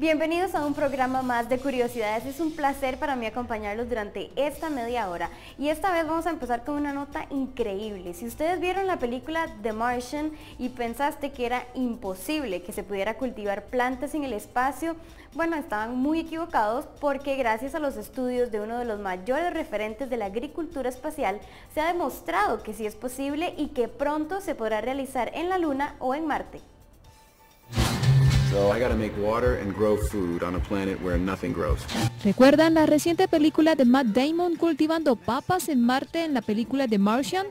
Bienvenidos a un programa más de curiosidades. Es un placer para mí acompañarlos durante esta media hora. Y esta vez vamos a empezar con una nota increíble. Si ustedes vieron la película The Martian y pensaste que era imposible que se pudiera cultivar plantas en el espacio, bueno, estaban muy equivocados porque gracias a los estudios de uno de los mayores referentes de la agricultura espacial, se ha demostrado que sí es posible y que pronto se podrá realizar en la Luna o en Marte. ¿Recuerdan la reciente película de Matt Damon cultivando papas en Marte en la película The Martian?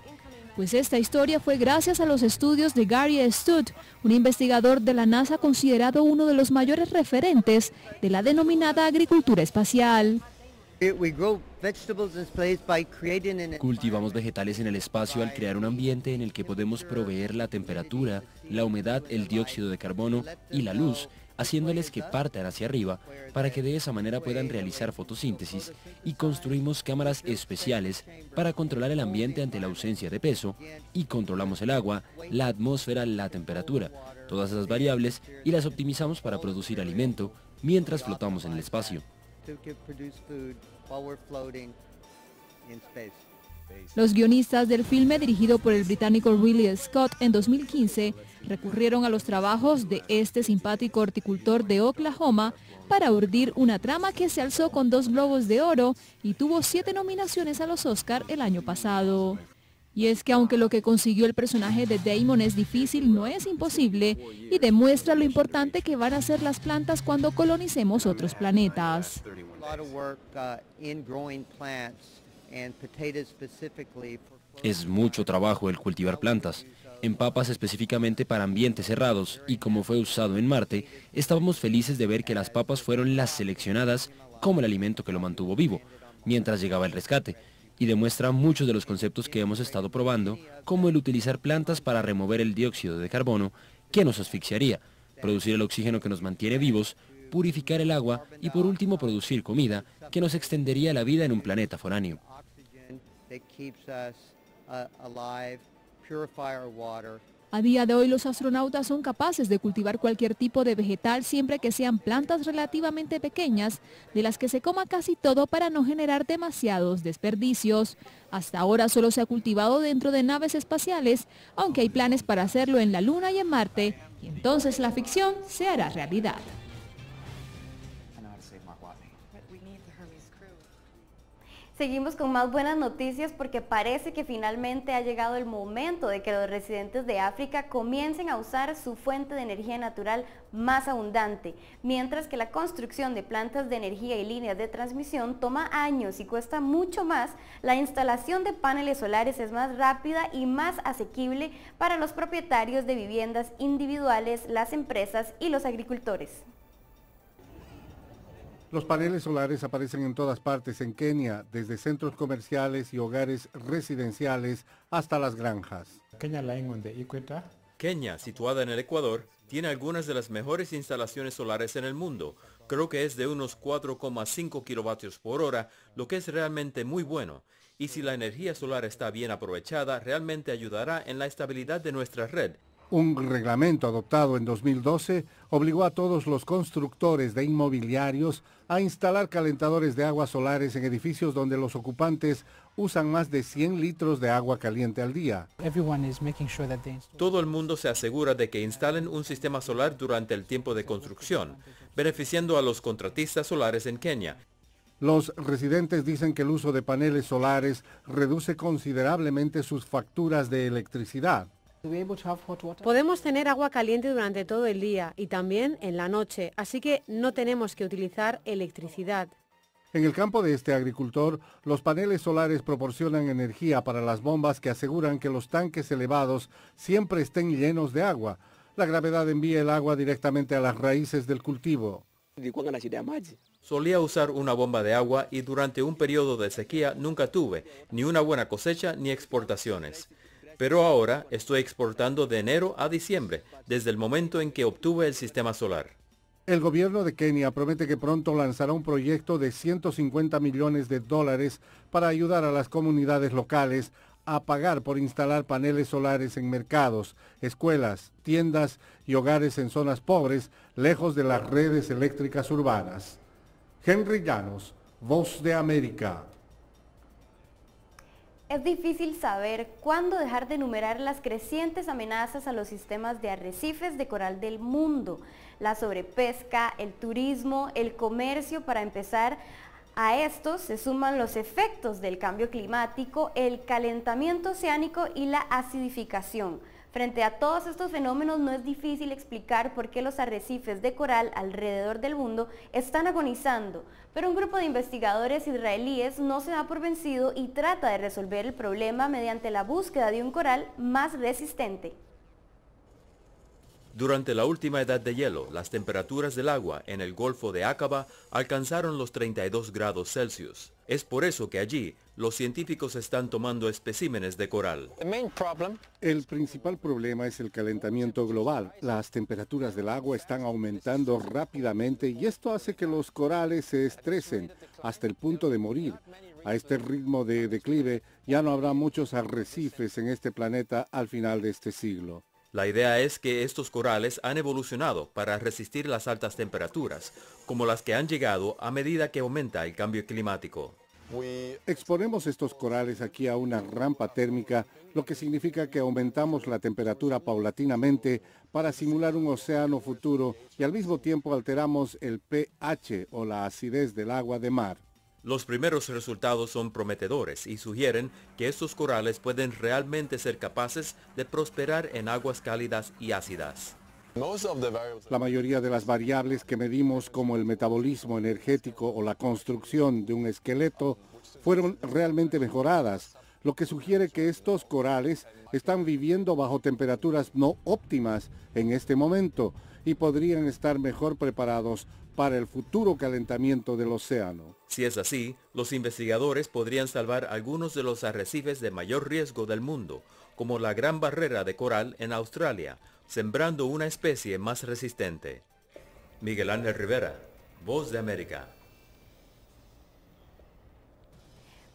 Pues esta historia fue gracias a los estudios de Gary Stutt, un investigador de la NASA considerado uno de los mayores referentes de la denominada agricultura espacial. Cultivamos vegetales en el espacio al crear un ambiente en el que podemos proveer la temperatura, la humedad, el dióxido de carbono y la luz, haciéndoles que partan hacia arriba para que de esa manera puedan realizar fotosíntesis y construimos cámaras especiales para controlar el ambiente ante la ausencia de peso y controlamos el agua, la atmósfera, la temperatura, todas esas variables y las optimizamos para producir alimento mientras flotamos en el espacio. Los guionistas del filme dirigido por el británico Willie Scott en 2015 recurrieron a los trabajos de este simpático horticultor de Oklahoma para urdir una trama que se alzó con dos globos de oro y tuvo siete nominaciones a los Oscar el año pasado. Y es que aunque lo que consiguió el personaje de Damon es difícil, no es imposible y demuestra lo importante que van a ser las plantas cuando colonicemos otros planetas. Es mucho trabajo el cultivar plantas, en papas específicamente para ambientes cerrados y como fue usado en Marte, estábamos felices de ver que las papas fueron las seleccionadas como el alimento que lo mantuvo vivo, mientras llegaba el rescate y demuestra muchos de los conceptos que hemos estado probando, como el utilizar plantas para remover el dióxido de carbono que nos asfixiaría, producir el oxígeno que nos mantiene vivos, purificar el agua y por último producir comida que nos extendería la vida en un planeta foráneo. A día de hoy los astronautas son capaces de cultivar cualquier tipo de vegetal siempre que sean plantas relativamente pequeñas, de las que se coma casi todo para no generar demasiados desperdicios. Hasta ahora solo se ha cultivado dentro de naves espaciales, aunque hay planes para hacerlo en la Luna y en Marte, y entonces la ficción se hará realidad. Seguimos con más buenas noticias porque parece que finalmente ha llegado el momento de que los residentes de África comiencen a usar su fuente de energía natural más abundante, mientras que la construcción de plantas de energía y líneas de transmisión toma años y cuesta mucho más, la instalación de paneles solares es más rápida y más asequible para los propietarios de viviendas individuales, las empresas y los agricultores. Los paneles solares aparecen en todas partes en Kenia, desde centros comerciales y hogares residenciales hasta las granjas. Kenia, situada en el Ecuador, tiene algunas de las mejores instalaciones solares en el mundo. Creo que es de unos 4,5 kilovatios por hora, lo que es realmente muy bueno. Y si la energía solar está bien aprovechada, realmente ayudará en la estabilidad de nuestra red. Un reglamento adoptado en 2012 obligó a todos los constructores de inmobiliarios a instalar calentadores de aguas solares en edificios donde los ocupantes usan más de 100 litros de agua caliente al día. Todo el mundo se asegura de que instalen un sistema solar durante el tiempo de construcción, beneficiando a los contratistas solares en Kenia. Los residentes dicen que el uso de paneles solares reduce considerablemente sus facturas de electricidad. Podemos tener agua caliente durante todo el día y también en la noche, así que no tenemos que utilizar electricidad. En el campo de este agricultor, los paneles solares proporcionan energía para las bombas que aseguran que los tanques elevados siempre estén llenos de agua. La gravedad envía el agua directamente a las raíces del cultivo. Solía usar una bomba de agua y durante un periodo de sequía nunca tuve ni una buena cosecha ni exportaciones. Pero ahora estoy exportando de enero a diciembre, desde el momento en que obtuve el sistema solar. El gobierno de Kenia promete que pronto lanzará un proyecto de 150 millones de dólares para ayudar a las comunidades locales a pagar por instalar paneles solares en mercados, escuelas, tiendas y hogares en zonas pobres, lejos de las redes eléctricas urbanas. Henry Llanos, Voz de América. Es difícil saber cuándo dejar de enumerar las crecientes amenazas a los sistemas de arrecifes de coral del mundo, la sobrepesca, el turismo, el comercio, para empezar a estos se suman los efectos del cambio climático, el calentamiento oceánico y la acidificación. Frente a todos estos fenómenos no es difícil explicar por qué los arrecifes de coral alrededor del mundo están agonizando, pero un grupo de investigadores israelíes no se da por vencido y trata de resolver el problema mediante la búsqueda de un coral más resistente. Durante la última edad de hielo, las temperaturas del agua en el Golfo de Ácaba alcanzaron los 32 grados Celsius. Es por eso que allí los científicos están tomando especímenes de coral. El principal problema es el calentamiento global. Las temperaturas del agua están aumentando rápidamente y esto hace que los corales se estresen hasta el punto de morir. A este ritmo de declive ya no habrá muchos arrecifes en este planeta al final de este siglo. La idea es que estos corales han evolucionado para resistir las altas temperaturas, como las que han llegado a medida que aumenta el cambio climático. Exponemos estos corales aquí a una rampa térmica, lo que significa que aumentamos la temperatura paulatinamente para simular un océano futuro y al mismo tiempo alteramos el pH o la acidez del agua de mar. Los primeros resultados son prometedores y sugieren que estos corales pueden realmente ser capaces de prosperar en aguas cálidas y ácidas. La mayoría de las variables que medimos como el metabolismo energético o la construcción de un esqueleto fueron realmente mejoradas, lo que sugiere que estos corales están viviendo bajo temperaturas no óptimas en este momento y podrían estar mejor preparados para el futuro calentamiento del océano. Si es así, los investigadores podrían salvar algunos de los arrecifes de mayor riesgo del mundo, como la gran barrera de coral en Australia, sembrando una especie más resistente. Miguel Ángel Rivera, Voz de América.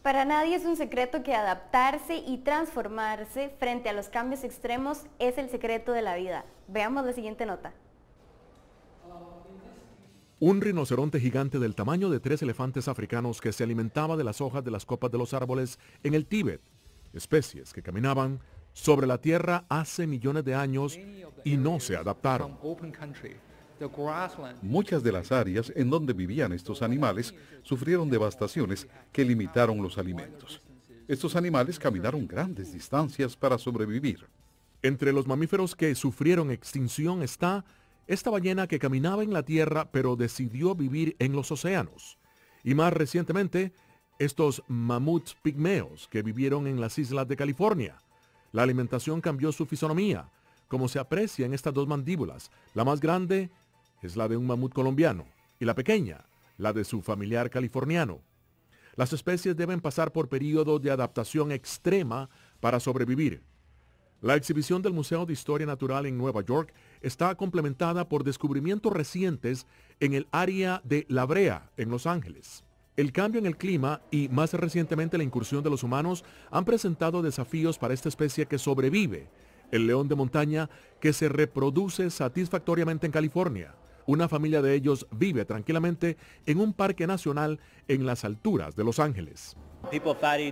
Para nadie es un secreto que adaptarse y transformarse frente a los cambios extremos es el secreto de la vida. Veamos la siguiente nota un rinoceronte gigante del tamaño de tres elefantes africanos que se alimentaba de las hojas de las copas de los árboles en el Tíbet, especies que caminaban sobre la tierra hace millones de años y no se adaptaron. Muchas de las áreas en donde vivían estos animales sufrieron devastaciones que limitaron los alimentos. Estos animales caminaron grandes distancias para sobrevivir. Entre los mamíferos que sufrieron extinción está esta ballena que caminaba en la tierra pero decidió vivir en los océanos. Y más recientemente, estos mamuts pigmeos que vivieron en las islas de California. La alimentación cambió su fisonomía, como se aprecia en estas dos mandíbulas. La más grande es la de un mamut colombiano y la pequeña, la de su familiar californiano. Las especies deben pasar por periodos de adaptación extrema para sobrevivir. La exhibición del Museo de Historia Natural en Nueva York está complementada por descubrimientos recientes en el área de La Brea, en Los Ángeles. El cambio en el clima y más recientemente la incursión de los humanos han presentado desafíos para esta especie que sobrevive, el león de montaña que se reproduce satisfactoriamente en California. Una familia de ellos vive tranquilamente en un parque nacional en las alturas de Los Ángeles.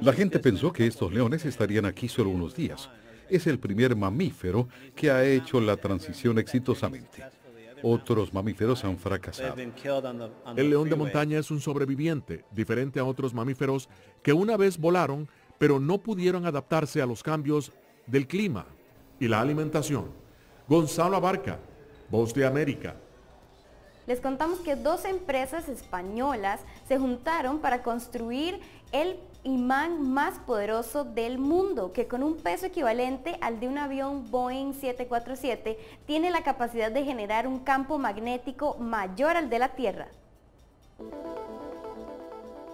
La gente pensó que estos leones estarían aquí solo unos días, es el primer mamífero que ha hecho la transición exitosamente. Otros mamíferos han fracasado. El león de montaña es un sobreviviente, diferente a otros mamíferos que una vez volaron, pero no pudieron adaptarse a los cambios del clima y la alimentación. Gonzalo Abarca, Voz de América. Les contamos que dos empresas españolas se juntaron para construir el imán más poderoso del mundo, que con un peso equivalente al de un avión Boeing 747 tiene la capacidad de generar un campo magnético mayor al de la Tierra.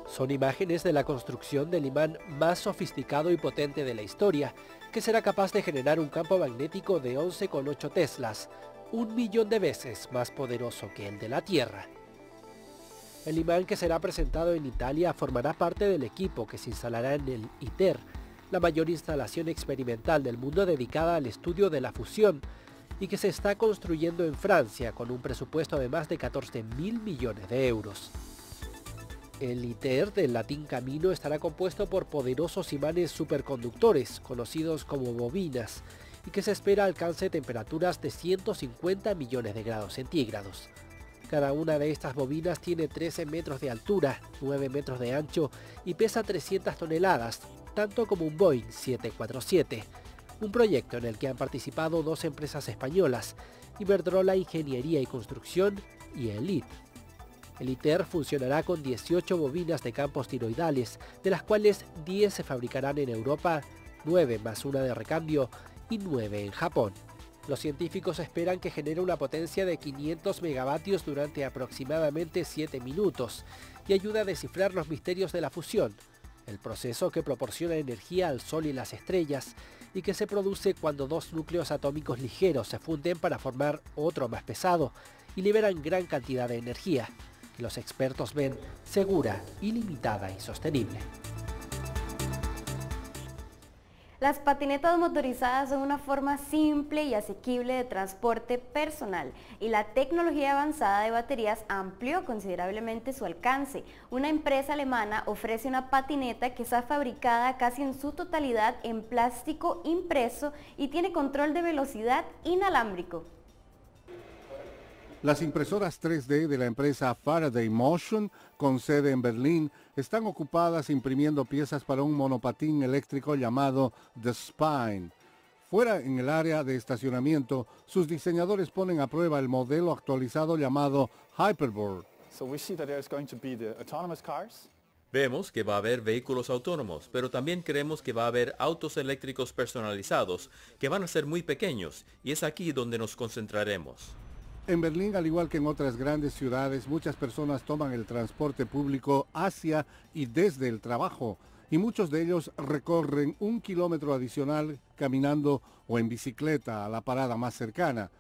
Son imágenes de la construcción del imán más sofisticado y potente de la historia, que será capaz de generar un campo magnético de 11,8 teslas, un millón de veces más poderoso que el de la Tierra. El imán que será presentado en Italia formará parte del equipo que se instalará en el ITER, la mayor instalación experimental del mundo dedicada al estudio de la fusión y que se está construyendo en Francia con un presupuesto de más de 14.000 mil millones de euros. El ITER del latín camino estará compuesto por poderosos imanes superconductores, conocidos como bobinas, y que se espera alcance temperaturas de 150 millones de grados centígrados. Cada una de estas bobinas tiene 13 metros de altura, 9 metros de ancho y pesa 300 toneladas, tanto como un Boeing 747. Un proyecto en el que han participado dos empresas españolas, Iberdrola Ingeniería y Construcción y Elite. El ITER funcionará con 18 bobinas de campos tiroidales, de las cuales 10 se fabricarán en Europa, 9 más una de recambio y 9 en Japón. Los científicos esperan que genere una potencia de 500 megavatios durante aproximadamente 7 minutos y ayuda a descifrar los misterios de la fusión, el proceso que proporciona energía al Sol y las estrellas y que se produce cuando dos núcleos atómicos ligeros se funden para formar otro más pesado y liberan gran cantidad de energía, que los expertos ven segura, ilimitada y sostenible. Las patinetas motorizadas son una forma simple y asequible de transporte personal y la tecnología avanzada de baterías amplió considerablemente su alcance. Una empresa alemana ofrece una patineta que está fabricada casi en su totalidad en plástico impreso y tiene control de velocidad inalámbrico. Las impresoras 3D de la empresa Faraday Motion, con sede en Berlín, están ocupadas imprimiendo piezas para un monopatín eléctrico llamado The Spine. Fuera en el área de estacionamiento, sus diseñadores ponen a prueba el modelo actualizado llamado Hyperboard. Vemos que va a haber vehículos autónomos, pero también creemos que va a haber autos eléctricos personalizados, que van a ser muy pequeños, y es aquí donde nos concentraremos. En Berlín, al igual que en otras grandes ciudades, muchas personas toman el transporte público hacia y desde el trabajo y muchos de ellos recorren un kilómetro adicional caminando o en bicicleta a la parada más cercana.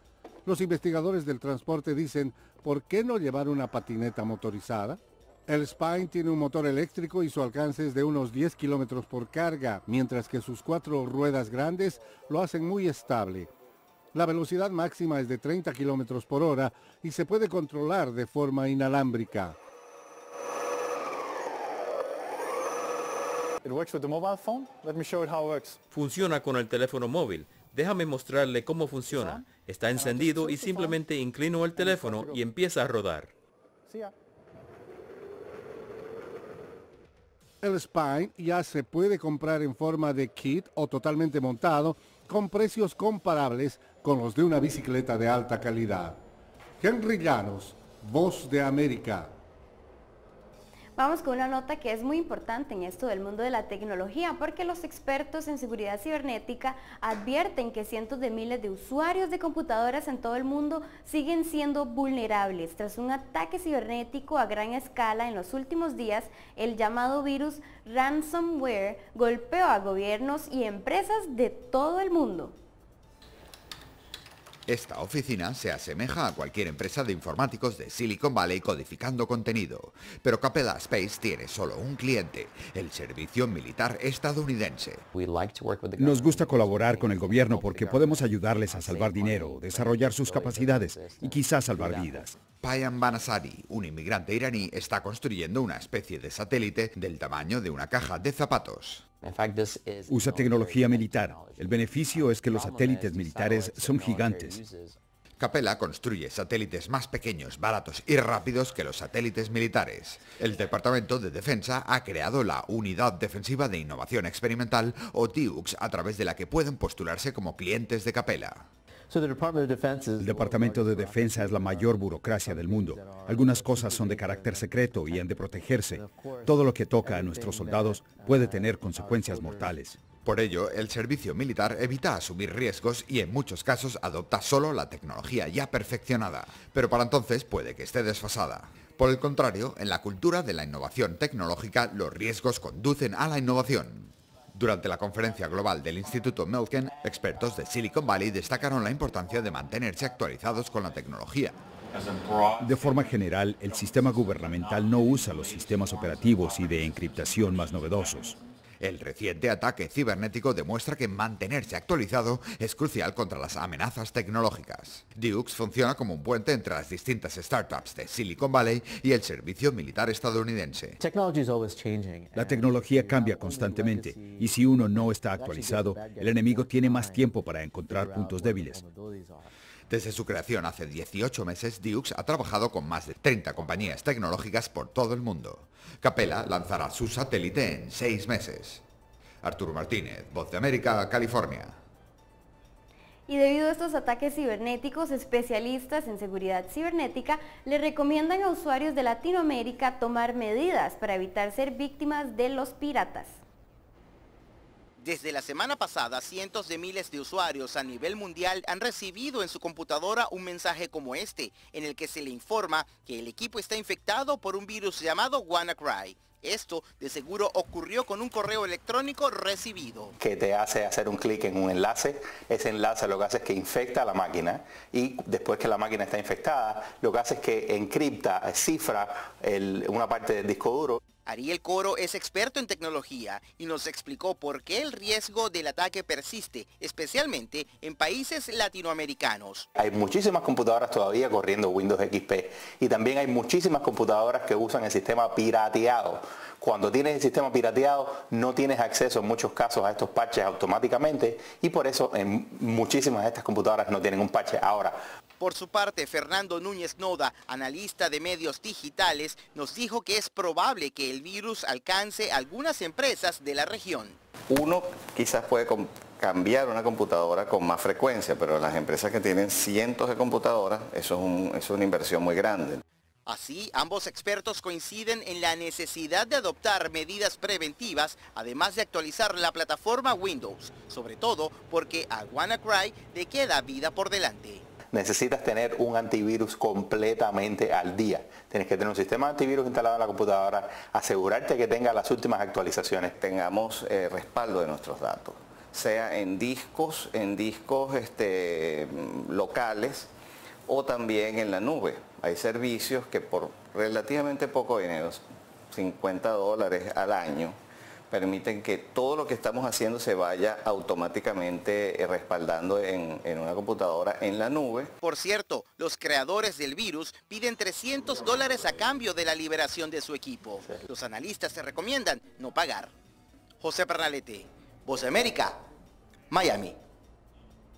Los investigadores del transporte dicen, ¿por qué no llevar una patineta motorizada? El Spine tiene un motor eléctrico y su alcance es de unos 10 kilómetros por carga, mientras que sus cuatro ruedas grandes lo hacen muy estable. La velocidad máxima es de 30 km por hora y se puede controlar de forma inalámbrica. Funciona con el teléfono móvil. Déjame mostrarle cómo funciona. Está ah, encendido y simplemente inclino el teléfono y empieza a rodar. El Spine ya se puede comprar en forma de kit o totalmente montado con precios comparables con los de una bicicleta de alta calidad. Henry Llanos, Voz de América. Vamos con una nota que es muy importante en esto del mundo de la tecnología, porque los expertos en seguridad cibernética advierten que cientos de miles de usuarios de computadoras en todo el mundo siguen siendo vulnerables tras un ataque cibernético a gran escala en los últimos días. El llamado virus ransomware golpeó a gobiernos y empresas de todo el mundo. Esta oficina se asemeja a cualquier empresa de informáticos de Silicon Valley codificando contenido, pero Capella Space tiene solo un cliente, el servicio militar estadounidense. Nos gusta colaborar con el gobierno porque podemos ayudarles a salvar dinero, desarrollar sus capacidades y quizás salvar vidas. Payam Banasari, un inmigrante iraní, está construyendo una especie de satélite del tamaño de una caja de zapatos. Usa tecnología militar. El beneficio es que los satélites militares son gigantes. Capella construye satélites más pequeños, baratos y rápidos que los satélites militares. El Departamento de Defensa ha creado la Unidad Defensiva de Innovación Experimental, o TIUX, a través de la que pueden postularse como clientes de Capella. El Departamento de Defensa es la mayor burocracia del mundo. Algunas cosas son de carácter secreto y han de protegerse. Todo lo que toca a nuestros soldados puede tener consecuencias mortales. Por ello, el servicio militar evita asumir riesgos y en muchos casos adopta solo la tecnología ya perfeccionada, pero para entonces puede que esté desfasada. Por el contrario, en la cultura de la innovación tecnológica los riesgos conducen a la innovación. Durante la conferencia global del Instituto Melken, expertos de Silicon Valley destacaron la importancia de mantenerse actualizados con la tecnología. De forma general, el sistema gubernamental no usa los sistemas operativos y de encriptación más novedosos. El reciente ataque cibernético demuestra que mantenerse actualizado es crucial contra las amenazas tecnológicas. Dukes funciona como un puente entre las distintas startups de Silicon Valley y el servicio militar estadounidense. La tecnología cambia constantemente y si uno no está actualizado, el enemigo tiene más tiempo para encontrar puntos débiles. Desde su creación hace 18 meses, Dux ha trabajado con más de 30 compañías tecnológicas por todo el mundo. Capella lanzará su satélite en seis meses. Arturo Martínez, Voz de América, California. Y debido a estos ataques cibernéticos, especialistas en seguridad cibernética le recomiendan a usuarios de Latinoamérica tomar medidas para evitar ser víctimas de los piratas. Desde la semana pasada, cientos de miles de usuarios a nivel mundial han recibido en su computadora un mensaje como este, en el que se le informa que el equipo está infectado por un virus llamado WannaCry. Esto de seguro ocurrió con un correo electrónico recibido. Que te hace hacer un clic en un enlace. Ese enlace lo que hace es que infecta a la máquina y después que la máquina está infectada, lo que hace es que encripta, cifra una parte del disco duro. Ariel Coro es experto en tecnología y nos explicó por qué el riesgo del ataque persiste, especialmente en países latinoamericanos. Hay muchísimas computadoras todavía corriendo Windows XP y también hay muchísimas computadoras que usan el sistema pirateado. Cuando tienes el sistema pirateado no tienes acceso en muchos casos a estos parches automáticamente y por eso en muchísimas de estas computadoras no tienen un parche. Ahora, por su parte, Fernando Núñez Noda, analista de medios digitales, nos dijo que es probable que el virus alcance algunas empresas de la región. Uno quizás puede cambiar una computadora con más frecuencia, pero las empresas que tienen cientos de computadoras, eso es, una inversión muy grande. Así, ambos expertos coinciden en la necesidad de adoptar medidas preventivas, además de actualizar la plataforma Windows, sobre todo porque a WannaCry le queda vida por delante necesitas tener un antivirus completamente al día. Tienes que tener un sistema antivirus instalado en la computadora, asegurarte que tenga las últimas actualizaciones. Tengamos eh, respaldo de nuestros datos, sea en discos, en discos este, locales o también en la nube. Hay servicios que por relativamente poco dinero, 50 dólares al año, permiten que todo lo que estamos haciendo se vaya automáticamente eh, respaldando en, una computadora en la nube. Por cierto, los creadores del virus piden 300 dólares a cambio de la liberación de su equipo. Los analistas se recomiendan no pagar. José Parralete, Voz América, Miami.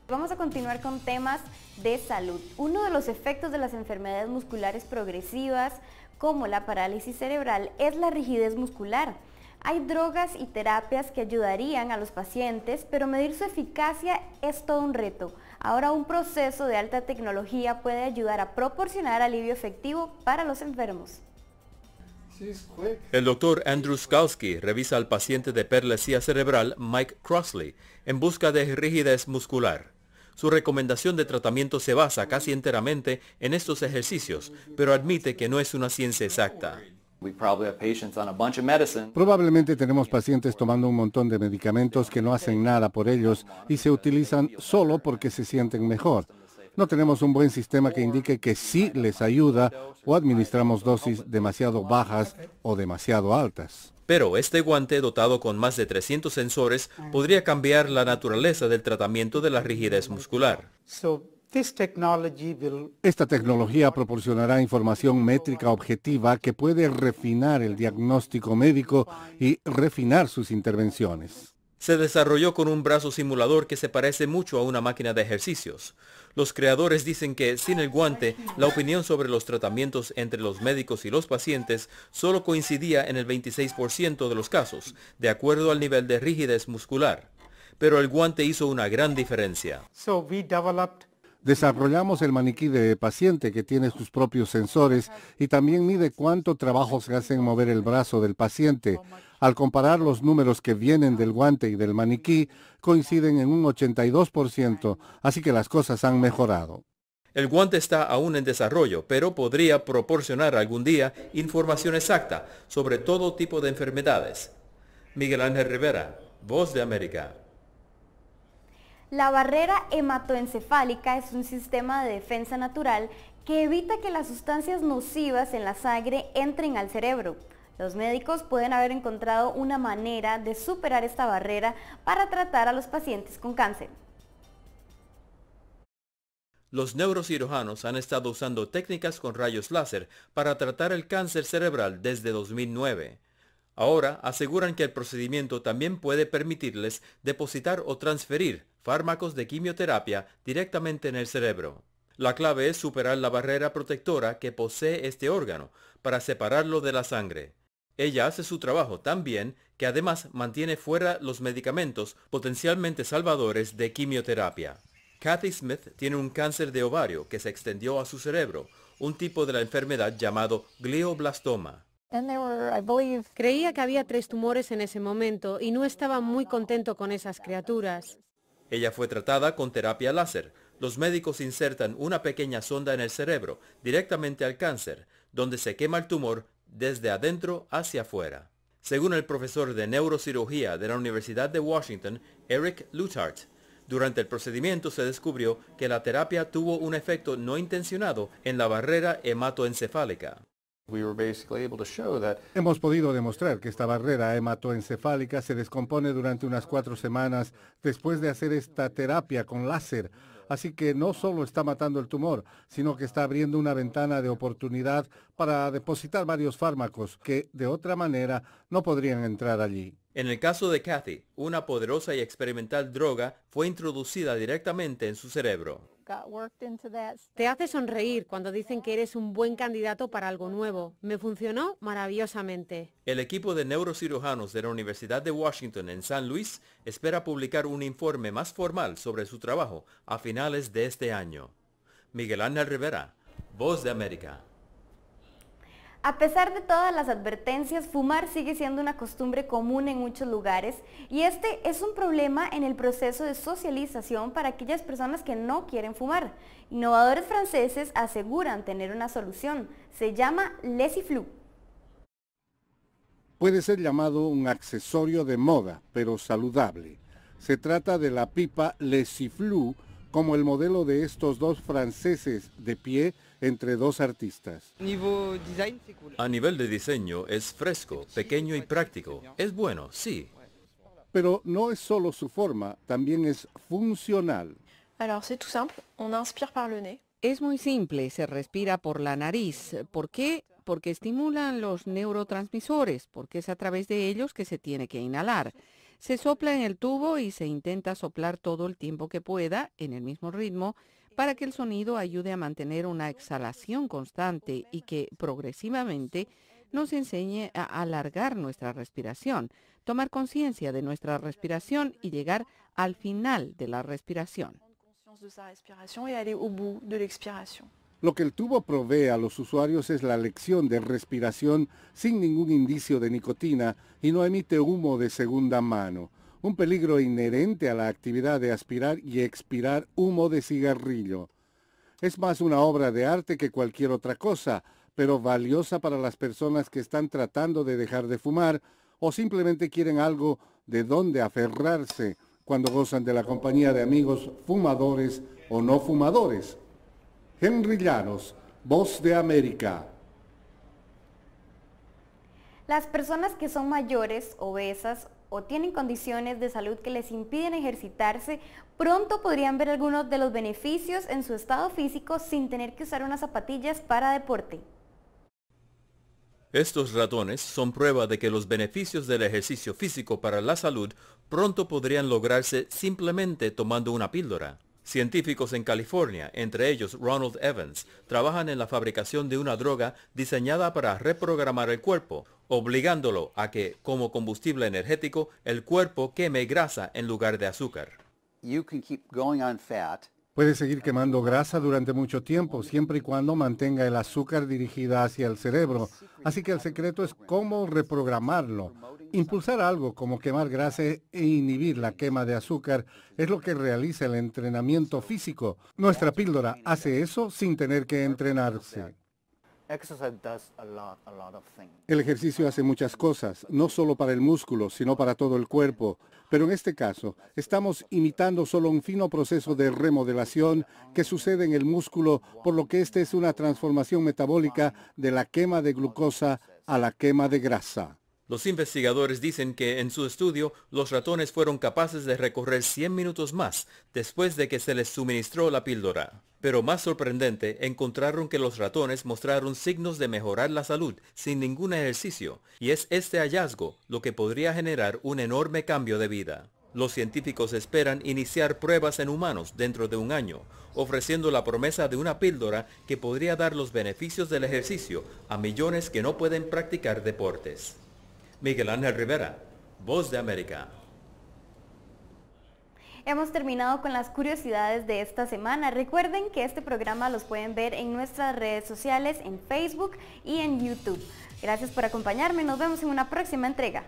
Vamos a continuar con temas de salud. Uno de los efectos de las enfermedades musculares progresivas, como la parálisis cerebral, es la rigidez muscular hay drogas y terapias que ayudarían a los pacientes, pero medir su eficacia es todo un reto. Ahora un proceso de alta tecnología puede ayudar a proporcionar alivio efectivo para los enfermos. El doctor Andrew Skowski revisa al paciente de perlesía cerebral Mike Crossley en busca de rigidez muscular. Su recomendación de tratamiento se basa casi enteramente en estos ejercicios, pero admite que no es una ciencia exacta. Probablemente tenemos pacientes tomando un montón de medicamentos que no hacen nada por ellos y se utilizan solo porque se sienten mejor. No tenemos un buen sistema que indique que sí les ayuda o administramos dosis demasiado bajas o demasiado altas. Pero este guante dotado con más de 300 sensores podría cambiar la naturaleza del tratamiento de la rigidez muscular. Esta tecnología proporcionará información métrica objetiva que puede refinar el diagnóstico médico y refinar sus intervenciones. Se desarrolló con un brazo simulador que se parece mucho a una máquina de ejercicios. Los creadores dicen que sin el guante, la opinión sobre los tratamientos entre los médicos y los pacientes solo coincidía en el 26% de los casos, de acuerdo al nivel de rigidez muscular. Pero el guante hizo una gran diferencia. So Desarrollamos el maniquí de paciente que tiene sus propios sensores y también mide cuánto trabajo se hace en mover el brazo del paciente. Al comparar los números que vienen del guante y del maniquí, coinciden en un 82%, así que las cosas han mejorado. El guante está aún en desarrollo, pero podría proporcionar algún día información exacta sobre todo tipo de enfermedades. Miguel Ángel Rivera, Voz de América. La barrera hematoencefálica es un sistema de defensa natural que evita que las sustancias nocivas en la sangre entren al cerebro. Los médicos pueden haber encontrado una manera de superar esta barrera para tratar a los pacientes con cáncer. Los neurocirujanos han estado usando técnicas con rayos láser para tratar el cáncer cerebral desde 2009. Ahora aseguran que el procedimiento también puede permitirles depositar o transferir fármacos de quimioterapia directamente en el cerebro. La clave es superar la barrera protectora que posee este órgano para separarlo de la sangre. Ella hace su trabajo tan bien que además mantiene fuera los medicamentos potencialmente salvadores de quimioterapia. Kathy Smith tiene un cáncer de ovario que se extendió a su cerebro, un tipo de la enfermedad llamado glioblastoma. Creía que había tres tumores en ese momento y no estaba muy contento con esas criaturas. Ella fue tratada con terapia láser. Los médicos insertan una pequeña sonda en el cerebro, directamente al cáncer, donde se quema el tumor desde adentro hacia afuera. Según el profesor de neurocirugía de la Universidad de Washington, Eric Luthart, durante el procedimiento se descubrió que la terapia tuvo un efecto no intencionado en la barrera hematoencefálica. Hemos podido demostrar que esta barrera hematoencefálica se descompone durante unas cuatro semanas después de hacer esta terapia con láser. Así que no solo está matando el tumor, sino que está abriendo una ventana de oportunidad para depositar varios fármacos que de otra manera no podrían entrar allí. En el caso de Kathy, una poderosa y experimental droga fue introducida directamente en su cerebro. Te hace sonreír cuando dicen que eres un buen candidato para algo nuevo. Me funcionó maravillosamente. El equipo de neurocirujanos de la Universidad de Washington en San Luis espera publicar un informe más formal sobre su trabajo a finales de este año. Miguel Ángel Rivera, Voz de América. A pesar de todas las advertencias, fumar sigue siendo una costumbre común en muchos lugares y este es un problema en el proceso de socialización para aquellas personas que no quieren fumar. Innovadores franceses aseguran tener una solución. Se llama Lesiflu. Puede ser llamado un accesorio de moda, pero saludable. Se trata de la pipa Lesiflu como el modelo de estos dos franceses de pie entre dos artistas. A nivel de diseño es fresco, pequeño y práctico. Es bueno, sí. Pero no es solo su forma, también es funcional. Es muy simple, se respira por la nariz. ¿Por qué? Porque estimulan los neurotransmisores, porque es a través de ellos que se tiene que inhalar. Se sopla en el tubo y se intenta soplar todo el tiempo que pueda, en el mismo ritmo, para que el sonido ayude a mantener una exhalación constante y que progresivamente nos enseñe a alargar nuestra respiración, tomar conciencia de nuestra respiración y llegar al final de la respiración. Lo que el tubo provee a los usuarios es la lección de respiración sin ningún indicio de nicotina y no emite humo de segunda mano un peligro inherente a la actividad de aspirar y expirar humo de cigarrillo. Es más una obra de arte que cualquier otra cosa, pero valiosa para las personas que están tratando de dejar de fumar o simplemente quieren algo de donde aferrarse cuando gozan de la compañía de amigos fumadores o no fumadores. Henry Llanos, Voz de América. Las personas que son mayores, obesas o tienen condiciones de salud que les impiden ejercitarse, pronto podrían ver algunos de los beneficios en su estado físico sin tener que usar unas zapatillas para deporte. Estos ratones son prueba de que los beneficios del ejercicio físico para la salud pronto podrían lograrse simplemente tomando una píldora. Científicos en California, entre ellos Ronald Evans, trabajan en la fabricación de una droga diseñada para reprogramar el cuerpo, obligándolo a que, como combustible energético, el cuerpo queme grasa en lugar de azúcar. Puede seguir quemando grasa durante mucho tiempo, siempre y cuando mantenga el azúcar dirigida hacia el cerebro. Así que el secreto es cómo reprogramarlo. Impulsar algo como quemar grasa e inhibir la quema de azúcar es lo que realiza el entrenamiento físico. Nuestra píldora hace eso sin tener que entrenarse. El ejercicio hace muchas cosas, no solo para el músculo, sino para todo el cuerpo. Pero en este caso, estamos imitando solo un fino proceso de remodelación que sucede en el músculo, por lo que esta es una transformación metabólica de la quema de glucosa a la quema de grasa. Los investigadores dicen que en su estudio los ratones fueron capaces de recorrer 100 minutos más después de que se les suministró la píldora. Pero más sorprendente, encontraron que los ratones mostraron signos de mejorar la salud sin ningún ejercicio, y es este hallazgo lo que podría generar un enorme cambio de vida. Los científicos esperan iniciar pruebas en humanos dentro de un año, ofreciendo la promesa de una píldora que podría dar los beneficios del ejercicio a millones que no pueden practicar deportes. Miguel Ángel Rivera, Voz de América. Hemos terminado con las curiosidades de esta semana. Recuerden que este programa los pueden ver en nuestras redes sociales, en Facebook y en YouTube. Gracias por acompañarme. Nos vemos en una próxima entrega.